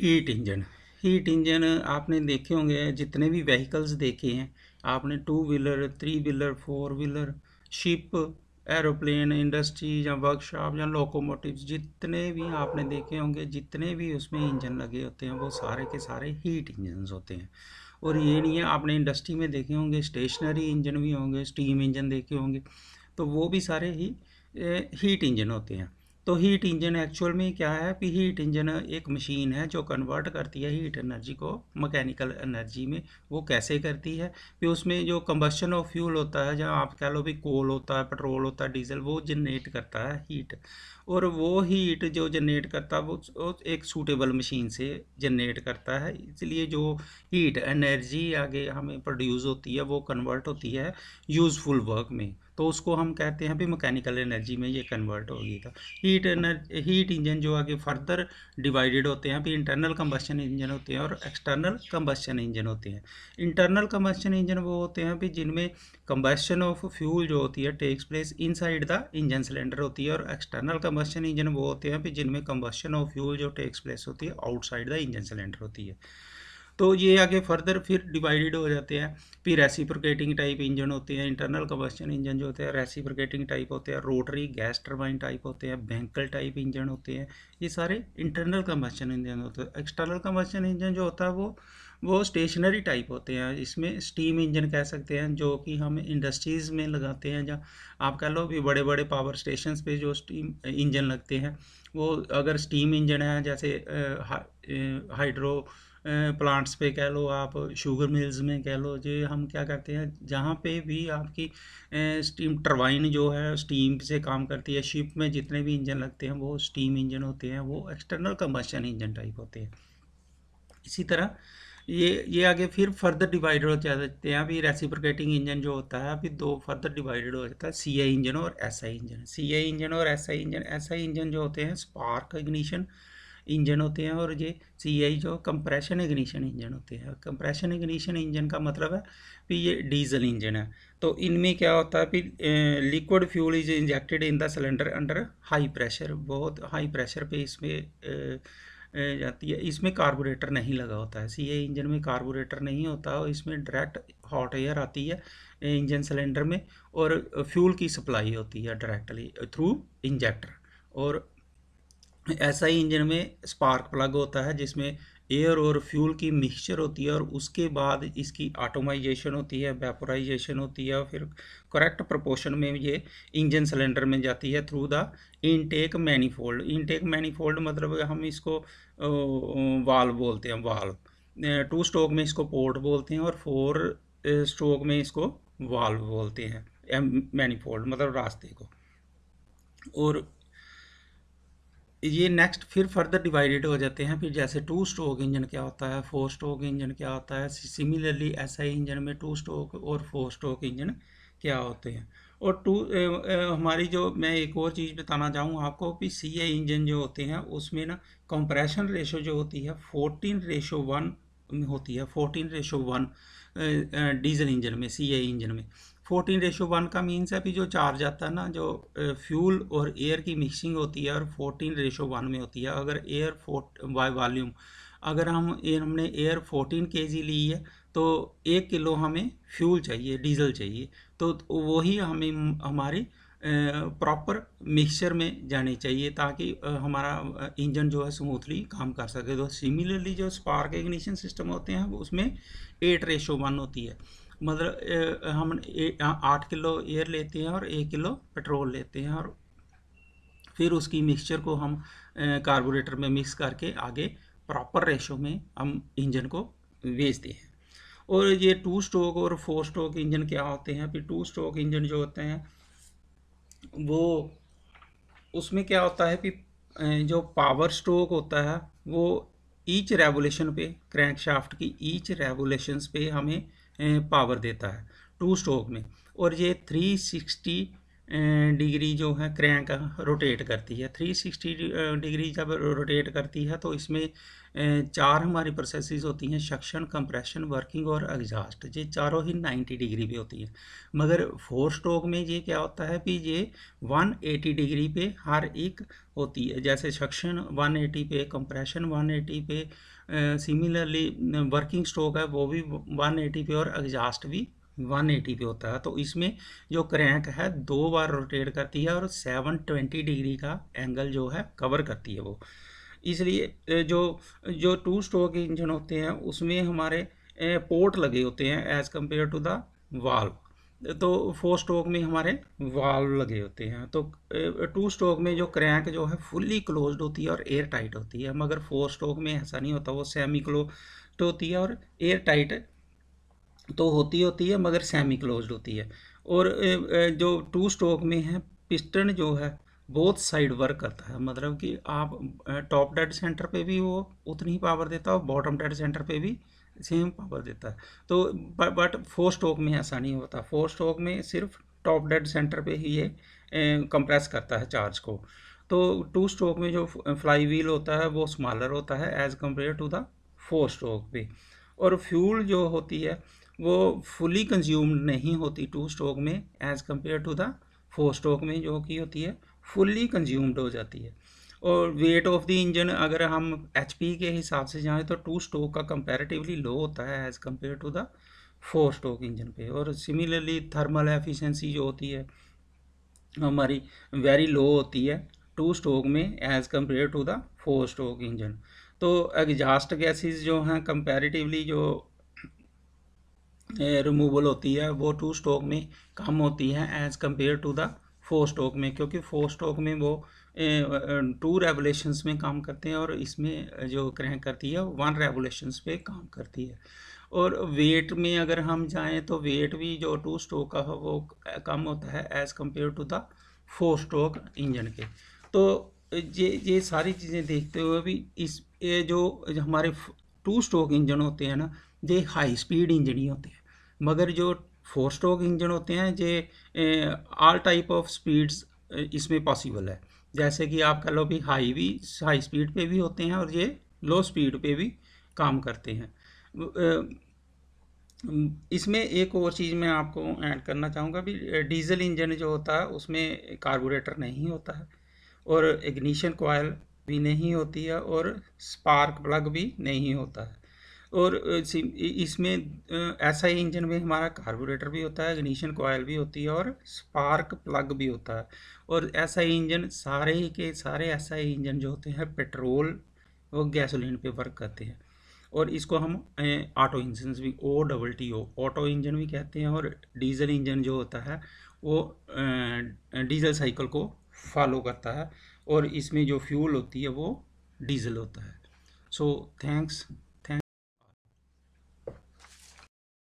heat engine heat engine आपने देखे होंगे जितने भी व्हीकल्स देखे हैं आपने two wheeler three wheeler four wheeler ship aeroplane industry या वर्कशॉप या लोकोमोटिव्स जितने भी आपने देखे होंगे जितने भी उसमें इंजन लगे होते हैं वो सारे के सारे हीट इंजन होते हैं और ये नहीं है आपने इंडस्ट्री में देखे होंगे स्टेशनरी इंजन भी होंगे स्टीम इंजन देखे होंगे तो वो भी सारे ही हीट इंजन होते हैं तो हीट इंजन एक्चुअल में क्या है कि हीट इंजन एक मशीन है जो कन्वर्ट करती है हीट एनर्जी को मैकेनिकल एनर्जी में वो कैसे करती है कि उसमें जो कम्बशन ऑफ फ्यूल होता है जहाँ आप कह लो भी कोल होता है पेट्रोल होता है डीजल वो जनरेट करता है हीट और वो हीट जो जनरेट करता है वो एक सूटेबल मशीन से जनरेट करता है इसलिए जो हीट एनर्जी आगे हमें प्रोड्यूस होती है वो कन्वर्ट होती है यूज़फुल वर्क में तो उसको हम कहते हैं भी मैकेनिकल एनर्जी में ये कन्वर्ट होगी था हीट एनर्जी हीट इंजन जो आगे फर्दर डिवाइडेड होते हैं भी इंटरनल कम्बशन इंजन होते हैं और एक्सटर्नल कम्बशन इंजन होते हैं इंटरनल कम्बशन इंजन वो होते हैं भी जिनमें कम्बशन ऑफ फ्यूल जो होती है takes place inside the engine cylinder होती है और एक्सटर्नल कम्बस्शन इंजन वो होते हैं फिर जिनमें कम्बस्शन ऑफ फ्यूल जो टेक्स प्लेस होती है आउटसाइड द इंजन सिलेंडर होती है तो ये आगे फर्दर फिर डिवाइडेड हो जाते हैं फिर रेसिप्रोकेटिंग टाइप इंजन होते हैं इंटरनल कम्बस्शन इंजन जो होते हैं रेसिप्रोकेटिंग टाइप होते हैं रोटरी गैस टर्बाइन टाइप होते हैं बैंकल टाइप इंजन होते हैं ये सारे इंटरनल कम्बस्शन इंजन होते हैं एक्सटर्नल कम्बस्शन इंजन जो होता है वो वो स्टेशनरी टाइप होते हैं इसमें स्टीम इंजन कह सकते हैं जो कि हम इंडस्ट्रीज़ में लगाते हैं या आप कह लो भी बड़े बड़े पावर स्टेशन पे जो स्टीम इंजन लगते हैं वो अगर स्टीम इंजन है जैसे हाइड्रो प्लांट्स पे कह लो आप शुगर मिल्स में कह लो जो हम क्या करते हैं जहाँ पे भी आपकी स्टीम टरबाइन जो है स्टीम से काम करती है शिप में जितने भी इंजन लगते हैं वो स्टीम इंजन होते हैं वो एक्सटर्नल कम्बशन इंजन टाइप होते हैं इसी तरह ये ये आगे फिर फर्दर डिवाइड हो जाते हैं अभी रेसिप्रिकेटिंग इंजन जो होता है अभी दो फर्दर डिवाइडेड हो जाता है सी आई इंजन और S I engine C I engine और S I engine S I engine जो होते हैं स्पार्क इग्निशन इंजन होते हैं और ये सी आई जो कंप्रेशन इग्निशन इंजन होते हैं कंप्रेशन इग्निशन इंजन का मतलब है कि ये डीजल इंजन है तो इनमें क्या होता है कि liquid fuel is injected in the cylinder under high pressure बहुत हाई प्रेशर पे इसमें जाती है इसमें कार्बोरेटर नहीं लगा होता है सी इंजन में कार्बोरेटर नहीं होता और इसमें डायरेक्ट हॉट एयर आती है इंजन सिलेंडर में और फ्यूल की सप्लाई होती है डायरेक्टली थ्रू इंजेक्टर और ऐसा ही इंजन में स्पार्क प्लग होता है जिसमें एयर और फ्यूल की मिक्सचर होती है और उसके बाद इसकी ऑटोमाइजेशन होती है वेपोराइजेशन होती है और फिर करेक्ट प्रपोर्शन में ये इंजन सिलेंडर में जाती है through the intake manifold intake manifold मतलब हम इसको वाल्व बोलते हैं वाल्व टू स्ट्रोक में इसको पोर्ट बोलते हैं और फोर स्ट्रोक में इसको वाल्व बोलते हैं मैनीफोल्ड मतलब रास्ते को और ये नेक्स्ट फिर फर्दर डिवाइडेड हो जाते हैं फिर जैसे टू स्ट्रोक इंजन क्या होता है फोर स्ट्रोक इंजन क्या होता है सिमिलरली ऐसा ही इंजन में टू स्ट्रोक और फोर स्ट्रोक इंजन क्या होते हैं और टू हमारी जो मैं एक और चीज़ बताना चाहूँ आपको कि सी ए इंजन जो होते हैं उसमें ना कंप्रेशन रेशो जो होती है फोर्टीन रेशो वन होती है fourteen ratio one diesel engine में सी ए इंजन में फोर्टीन रेशो वन का मीन्स है अभी जो चार्ज आता है ना जो फ्यूल और एयर की मिक्सिंग होती है और फोर्टीन रेशो वन में होती है अगर एयर फोट बाय वॉल्यूम अगर हम एयर हमने एयर फोर्टीन के जी ली है तो एक किलो हमें फ्यूल चाहिए डीजल चाहिए तो वही हमें हमारी प्रॉपर मिक्सचर में जानी चाहिए ताकि हमारा इंजन जो है स्मूथली काम कर सके तो सिमिलरली जो स्पार्क इग्निशन सिस्टम होते हैं उसमें एट रेशो वन होती है मतलब हम आठ किलो एयर लेते हैं और एक किलो पेट्रोल लेते हैं और फिर उसकी मिक्सचर को हम कार्बोरेटर में मिक्स करके आगे प्रॉपर रेशो में हम इंजन को भेजते हैं और ये टू स्ट्रोक और फोर स्ट्रोक इंजन क्या होते हैं फिर टू स्ट्रोक इंजन जो होते हैं वो उसमें क्या होता है कि जो पावर स्ट्रोक होता है वो ईच रेवोल्यूशन पे क्रैंकशाफ्ट की ईच रेवोल्यूशंस पे हमें पावर देता है टू स्ट्रोक में और ये 360 डिग्री जो है क्रैंक रोटेट करती है 360 डिग्री जब रोटेट करती है तो इसमें चार हमारी प्रोसेसेस होती हैं सक्शन कंप्रेशन वर्किंग और एग्जास्ट ये चारों ही 90 डिग्री पे होती है मगर फोर स्ट्रोक में ये क्या होता है कि ये 180 डिग्री पे हर एक होती है जैसे सक्शन 180 पे कंप्रेशन 180 पे सिमिलरली वर्किंग स्ट्रोक है वो भी 180 पे और एग्जास्ट भी 180 पे होता है तो इसमें जो क्रैंक है दो बार रोटेट करती है और 720 डिग्री का एंगल जो है कवर करती है वो इसलिए जो जो टू स्ट्रोक इंजन होते हैं उसमें हमारे पोर्ट लगे होते हैं as compare to the valve तो फोर स्ट्रोक में हमारे वाल्व लगे होते हैं तो टू स्ट्रोक में जो क्रैंक जो है फुल्ली क्लोज्ड होती है और एयर टाइट होती है मगर फोर स्ट्रोक में ऐसा नहीं होता वो सेमी क्लोज होती है और एयर टाइट तो होती होती है मगर सेमी क्लोज होती है और जो टू स्ट्रोक में है पिस्टन जो है बहुत साइड वर्क करता है मतलब कि आप टॉप डेड सेंटर पे भी वो उतनी ही पावर देता है और बॉटम डेड सेंटर पे भी सेम पावर देता है तो बट फोर स्टोक में ऐसा नहीं होता फोर स्टोक में सिर्फ टॉप डेड सेंटर पे ही ये कंप्रेस करता है चार्ज को तो टू स्ट्रोक में जो फ्लाई व्हील होता है वो स्मॉलर होता है as compare to the four stroke पे और फ्यूल जो होती है वो फुली कंज्यूम्ड नहीं होती टू स्ट्रोक में as compare to the four stroke में जो कि होती है फुली कंज्यूम्ड हो जाती है और वेट ऑफ द इंजन अगर हम एच के हिसाब से जाएँ तो टू स्टोक का कंपेरेटिवली लो होता है as compare to the four stroke engine पे और सिमिलरली थर्मल एफिशिएंसी जो होती है हमारी वेरी लो होती है टू स्टोक में as compare to the four stroke engine तो एग्जास्ट गैसेस जो हैं कंपेरेटिवली जो रिमूवल eh, होती है वो टू स्टोक में कम होती है as compare to the four stroke में क्योंकि फोर स्टॉक में वो टू रेवोलेशंस में काम करते हैं और इसमें जो क्रैंक करती है वन रेवोलेशंस पे काम करती है और वेट में अगर हम जाएं तो वेट भी जो टू स्टोक का वो कम होता है as compare to the four stroke engine के तो ये ये सारी चीज़ें देखते हुए भी इस ये जो हमारे टू स्टोक इंजन होते हैं ना ये हाई स्पीड इंजन ही होते हैं मगर जो फोर स्ट्रोक इंजन होते हैं जे ऑल टाइप ऑफ स्पीड्स इसमें पॉसिबल है जैसे कि आप कह लो भी हाई भी हाई स्पीड पे भी होते हैं और ये लो स्पीड पे भी काम करते हैं इसमें एक और चीज़ मैं आपको ऐड करना चाहूँगा भी डीजल इंजन जो होता है उसमें कार्बोरेटर नहीं होता है और इग्निशन कोयल भी नहीं होती है और स्पार्क प्लग भी नहीं होता है और इसमें ऐसा ही इंजन में हमारा कार्बोरेटर भी होता है इग्निशन कोयल भी होती है और स्पार्क प्लग भी होता है और ऐसा ही इंजन सारे ही के सारे ऐसा ही इंजन जो होते हैं पेट्रोल और गैसोलीन पे वर्क करते हैं और इसको हम ऑटो इंजन भी O double T O auto engine भी कहते हैं और डीजल इंजन जो होता है वो डीजल साइकिल को फॉलो करता है और इसमें जो फ्यूल होती है वो डीजल होता है सो थैंक्स